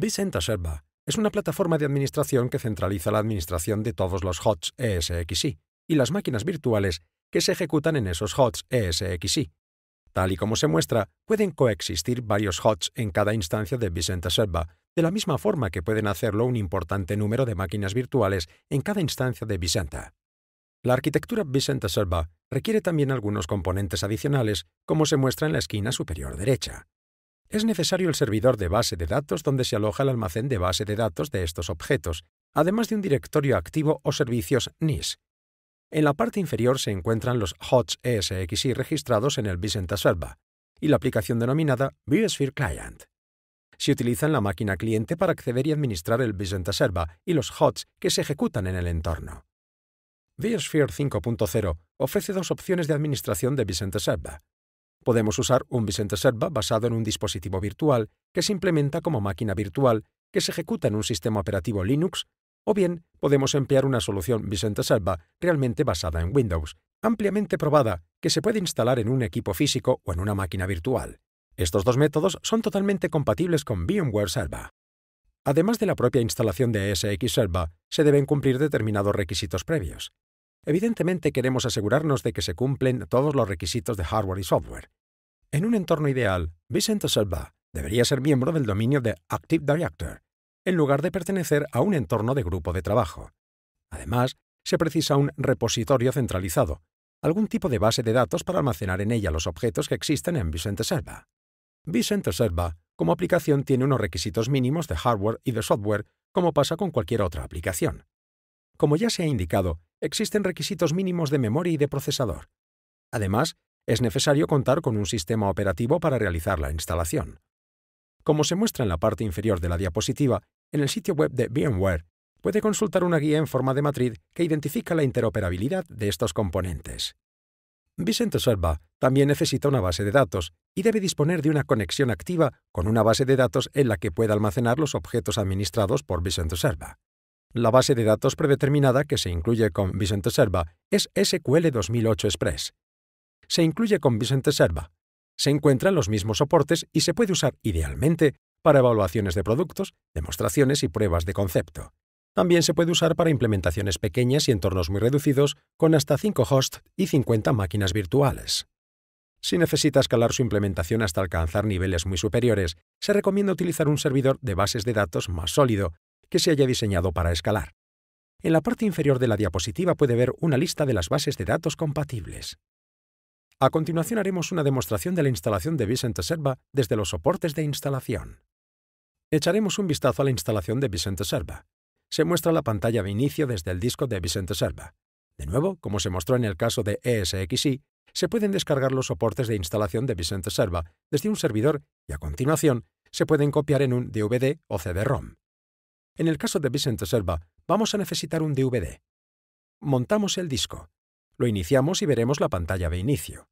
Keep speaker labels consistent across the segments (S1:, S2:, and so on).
S1: Vicenta Server es una plataforma de administración que centraliza la administración de todos los HOTS ESXi y las máquinas virtuales que se ejecutan en esos HOTS ESXi. Tal y como se muestra, pueden coexistir varios HOTS en cada instancia de Vicenta Server, de la misma forma que pueden hacerlo un importante número de máquinas virtuales en cada instancia de Vicenta. La arquitectura Vicenta Server requiere también algunos componentes adicionales, como se muestra en la esquina superior derecha es necesario el servidor de base de datos donde se aloja el almacén de base de datos de estos objetos, además de un directorio activo o servicios NIS. En la parte inferior se encuentran los HOTS ESXi registrados en el Vicenta Server y la aplicación denominada VSphere Client. Se utiliza en la máquina cliente para acceder y administrar el Vicenta Server y los HOTS que se ejecutan en el entorno. VSphere 5.0 ofrece dos opciones de administración de Vicenta Server. Podemos usar un Vicente Server basado en un dispositivo virtual que se implementa como máquina virtual que se ejecuta en un sistema operativo Linux, o bien podemos emplear una solución Vicente Server realmente basada en Windows, ampliamente probada, que se puede instalar en un equipo físico o en una máquina virtual. Estos dos métodos son totalmente compatibles con VMware Server. Además de la propia instalación de SX Server, se deben cumplir determinados requisitos previos. Evidentemente queremos asegurarnos de que se cumplen todos los requisitos de hardware y software. En un entorno ideal, Vicente debería ser miembro del dominio de Active Director, en lugar de pertenecer a un entorno de grupo de trabajo. Además, se precisa un repositorio centralizado, algún tipo de base de datos para almacenar en ella los objetos que existen en Vicente Selva. Vicente Selva, como aplicación, tiene unos requisitos mínimos de hardware y de software, como pasa con cualquier otra aplicación. Como ya se ha indicado, existen requisitos mínimos de memoria y de procesador. Además, es necesario contar con un sistema operativo para realizar la instalación. Como se muestra en la parte inferior de la diapositiva, en el sitio web de VMware puede consultar una guía en forma de matriz que identifica la interoperabilidad de estos componentes. Vicente Serva también necesita una base de datos y debe disponer de una conexión activa con una base de datos en la que pueda almacenar los objetos administrados por Vicente Serva. La base de datos predeterminada que se incluye con Vicente Serva es SQL 2008 Express. Se incluye con Vicente Serva. Se encuentran los mismos soportes y se puede usar idealmente para evaluaciones de productos, demostraciones y pruebas de concepto. También se puede usar para implementaciones pequeñas y entornos muy reducidos con hasta 5 hosts y 50 máquinas virtuales. Si necesita escalar su implementación hasta alcanzar niveles muy superiores, se recomienda utilizar un servidor de bases de datos más sólido que se haya diseñado para escalar. En la parte inferior de la diapositiva puede ver una lista de las bases de datos compatibles. A continuación haremos una demostración de la instalación de Vicente Serva desde los soportes de instalación. Echaremos un vistazo a la instalación de Vicente Serva. Se muestra la pantalla de inicio desde el disco de Vicente Serva. De nuevo, como se mostró en el caso de ESXi, se pueden descargar los soportes de instalación de Vicente Serva desde un servidor y a continuación se pueden copiar en un DVD o CD-ROM. En el caso de Vicente Serva, vamos a necesitar un DVD. Montamos el disco. Lo iniciamos y veremos la pantalla de inicio.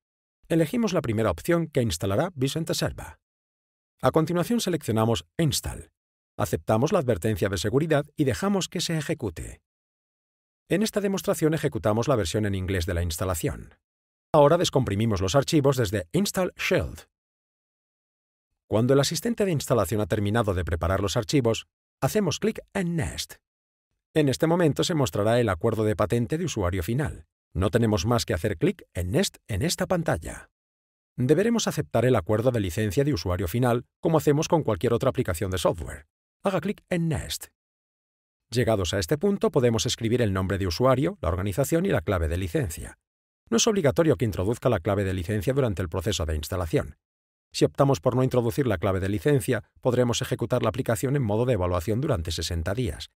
S1: Elegimos la primera opción que instalará Vicente Serva. A continuación seleccionamos Install. Aceptamos la advertencia de seguridad y dejamos que se ejecute. En esta demostración ejecutamos la versión en inglés de la instalación. Ahora descomprimimos los archivos desde Install Shield. Cuando el asistente de instalación ha terminado de preparar los archivos, hacemos clic en Next. En este momento se mostrará el acuerdo de patente de usuario final. No tenemos más que hacer clic en Next en esta pantalla. Deberemos aceptar el acuerdo de licencia de usuario final, como hacemos con cualquier otra aplicación de software. Haga clic en Next. Llegados a este punto, podemos escribir el nombre de usuario, la organización y la clave de licencia. No es obligatorio que introduzca la clave de licencia durante el proceso de instalación. Si optamos por no introducir la clave de licencia, podremos ejecutar la aplicación en modo de evaluación durante 60 días.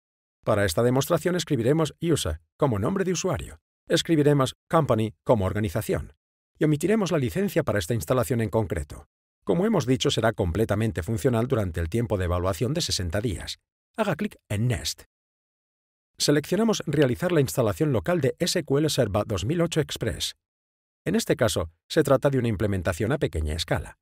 S1: Para esta demostración escribiremos user como nombre de usuario, escribiremos company como organización y omitiremos la licencia para esta instalación en concreto. Como hemos dicho, será completamente funcional durante el tiempo de evaluación de 60 días. Haga clic en Next. Seleccionamos Realizar la instalación local de SQL Server 2008 Express. En este caso, se trata de una implementación a pequeña escala.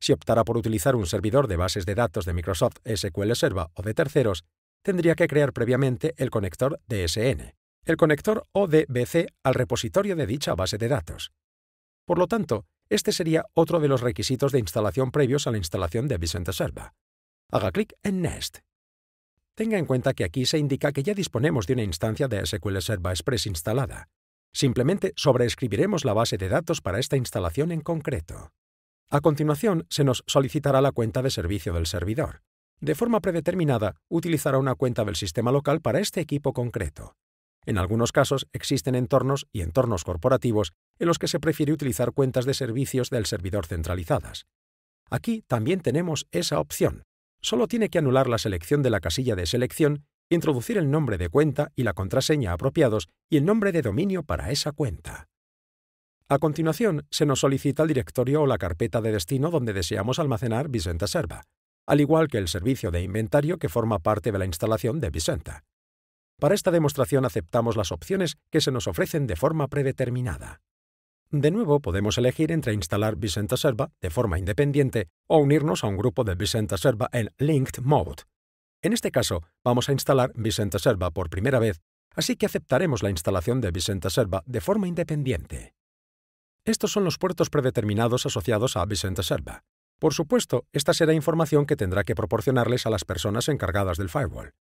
S1: Si optara por utilizar un servidor de bases de datos de Microsoft SQL Server o de terceros, tendría que crear previamente el conector DSN, el conector ODBC al repositorio de dicha base de datos. Por lo tanto, este sería otro de los requisitos de instalación previos a la instalación de Vicente Server. Haga clic en Next. Tenga en cuenta que aquí se indica que ya disponemos de una instancia de SQL Server Express instalada. Simplemente sobreescribiremos la base de datos para esta instalación en concreto. A continuación, se nos solicitará la cuenta de servicio del servidor. De forma predeterminada, utilizará una cuenta del sistema local para este equipo concreto. En algunos casos existen entornos y entornos corporativos en los que se prefiere utilizar cuentas de servicios del servidor centralizadas. Aquí también tenemos esa opción. Solo tiene que anular la selección de la casilla de selección, introducir el nombre de cuenta y la contraseña apropiados y el nombre de dominio para esa cuenta. A continuación, se nos solicita el directorio o la carpeta de destino donde deseamos almacenar Vicenta Serva, al igual que el servicio de inventario que forma parte de la instalación de Vicenta. Para esta demostración aceptamos las opciones que se nos ofrecen de forma predeterminada. De nuevo, podemos elegir entre instalar Vicenta Serva de forma independiente o unirnos a un grupo de Vicenta Serva en Linked Mode. En este caso, vamos a instalar Vicenta Serva por primera vez, así que aceptaremos la instalación de Vicenta Serva de forma independiente. Estos son los puertos predeterminados asociados a Vicente Serva. Por supuesto, esta será información que tendrá que proporcionarles a las personas encargadas del firewall.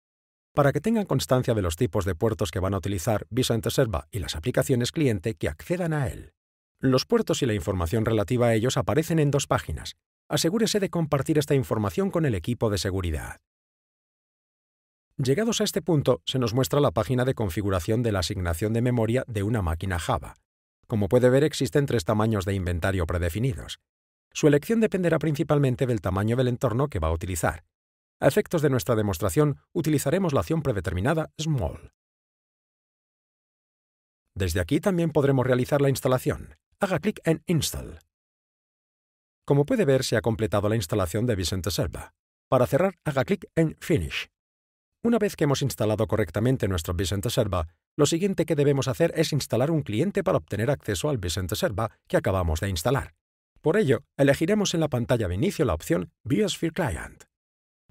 S1: Para que tengan constancia de los tipos de puertos que van a utilizar Vicente Serva y las aplicaciones cliente que accedan a él. Los puertos y la información relativa a ellos aparecen en dos páginas. Asegúrese de compartir esta información con el equipo de seguridad. Llegados a este punto, se nos muestra la página de configuración de la asignación de memoria de una máquina Java. Como puede ver, existen tres tamaños de inventario predefinidos. Su elección dependerá principalmente del tamaño del entorno que va a utilizar. A efectos de nuestra demostración, utilizaremos la acción predeterminada Small. Desde aquí también podremos realizar la instalación. Haga clic en Install. Como puede ver, se ha completado la instalación de Vicente Serva. Para cerrar, haga clic en Finish. Una vez que hemos instalado correctamente nuestro Vicente Server, lo siguiente que debemos hacer es instalar un cliente para obtener acceso al Vicente Server que acabamos de instalar. Por ello, elegiremos en la pantalla de inicio la opción Biosphere Client.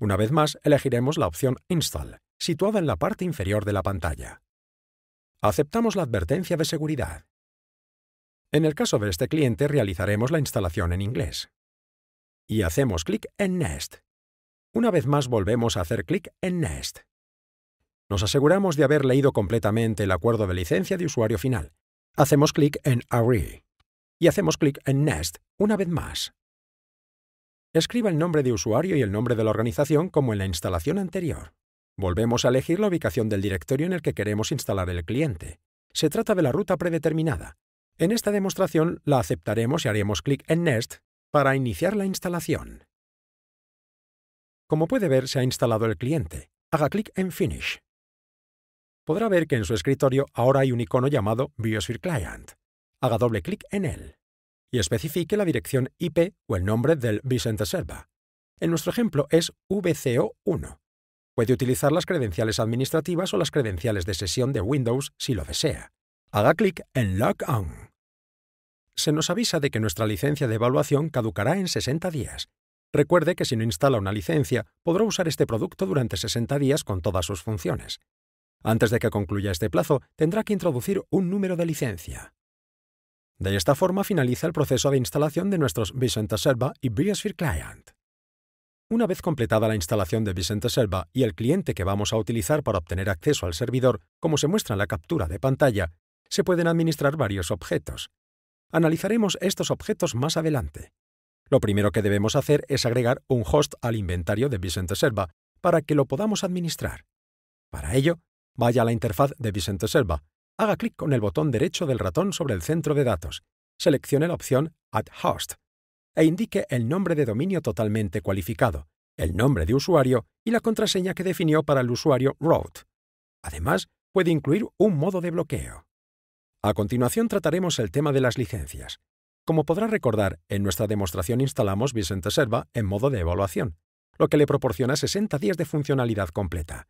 S1: Una vez más, elegiremos la opción Install, situada en la parte inferior de la pantalla. Aceptamos la advertencia de seguridad. En el caso de este cliente, realizaremos la instalación en inglés. Y hacemos clic en Next. Una vez más volvemos a hacer clic en Next. Nos aseguramos de haber leído completamente el acuerdo de licencia de usuario final. Hacemos clic en Agree y hacemos clic en Next una vez más. Escriba el nombre de usuario y el nombre de la organización como en la instalación anterior. Volvemos a elegir la ubicación del directorio en el que queremos instalar el cliente. Se trata de la ruta predeterminada. En esta demostración la aceptaremos y haremos clic en Next para iniciar la instalación. Como puede ver, se ha instalado el cliente. Haga clic en Finish podrá ver que en su escritorio ahora hay un icono llamado Biosphere Client. Haga doble clic en él y especifique la dirección IP o el nombre del Vicente Server. En nuestro ejemplo es VCO1. Puede utilizar las credenciales administrativas o las credenciales de sesión de Windows si lo desea. Haga clic en Log On. Se nos avisa de que nuestra licencia de evaluación caducará en 60 días. Recuerde que si no instala una licencia, podrá usar este producto durante 60 días con todas sus funciones. Antes de que concluya este plazo, tendrá que introducir un número de licencia. De esta forma finaliza el proceso de instalación de nuestros Vicente Serva y Biosphere Client. Una vez completada la instalación de Vicente Serva y el cliente que vamos a utilizar para obtener acceso al servidor, como se muestra en la captura de pantalla, se pueden administrar varios objetos. Analizaremos estos objetos más adelante. Lo primero que debemos hacer es agregar un host al inventario de Vicente Serva para que lo podamos administrar. Para ello, Vaya a la interfaz de Vicente Selva. Haga clic con el botón derecho del ratón sobre el centro de datos. Seleccione la opción Add Host e indique el nombre de dominio totalmente cualificado, el nombre de usuario y la contraseña que definió para el usuario root. Además, puede incluir un modo de bloqueo. A continuación trataremos el tema de las licencias. Como podrá recordar, en nuestra demostración instalamos Vicente Serva en modo de evaluación, lo que le proporciona 60 días de funcionalidad completa.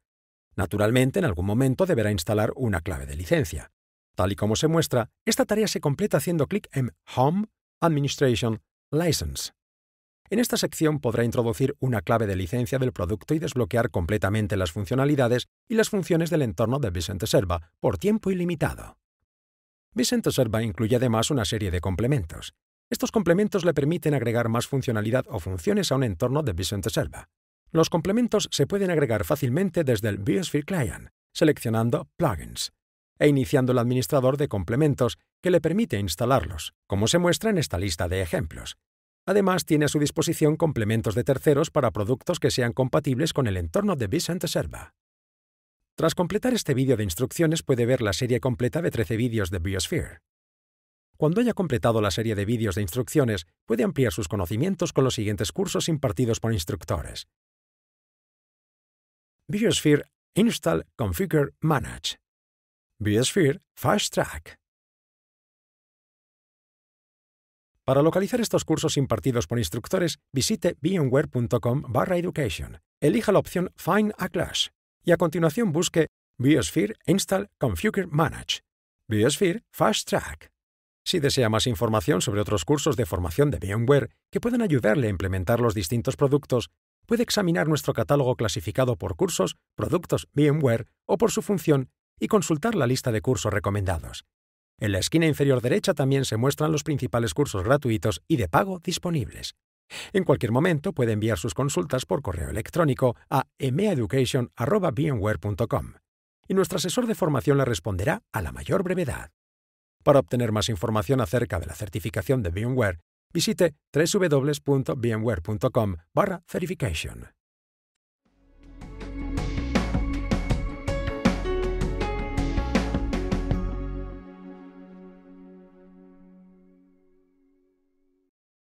S1: Naturalmente, en algún momento deberá instalar una clave de licencia. Tal y como se muestra, esta tarea se completa haciendo clic en Home, Administration, License. En esta sección podrá introducir una clave de licencia del producto y desbloquear completamente las funcionalidades y las funciones del entorno de Vicente Serva por tiempo ilimitado. Vicente Serva incluye además una serie de complementos. Estos complementos le permiten agregar más funcionalidad o funciones a un entorno de Vicente Serva. Los complementos se pueden agregar fácilmente desde el Biosphere Client, seleccionando Plugins e iniciando el administrador de complementos que le permite instalarlos, como se muestra en esta lista de ejemplos. Además, tiene a su disposición complementos de terceros para productos que sean compatibles con el entorno de Biosphere. Serva. Tras completar este vídeo de instrucciones puede ver la serie completa de 13 vídeos de Biosphere. Cuando haya completado la serie de vídeos de instrucciones, puede ampliar sus conocimientos con los siguientes cursos impartidos por instructores. Biosphere Install Configure Manage. Biosphere Fast Track. Para localizar estos cursos impartidos por instructores, visite VMware.com barra education, elija la opción Find a Class y a continuación busque Biosphere Install Configure Manage, Biosphere Fast Track. Si desea más información sobre otros cursos de formación de VMware que puedan ayudarle a implementar los distintos productos, puede examinar nuestro catálogo clasificado por cursos, productos VMware o por su función y consultar la lista de cursos recomendados. En la esquina inferior derecha también se muestran los principales cursos gratuitos y de pago disponibles. En cualquier momento puede enviar sus consultas por correo electrónico a emeaeducation.com y nuestro asesor de formación le responderá a la mayor brevedad. Para obtener más información acerca de la certificación de VMware Visite wwwbmwarecom barra verification.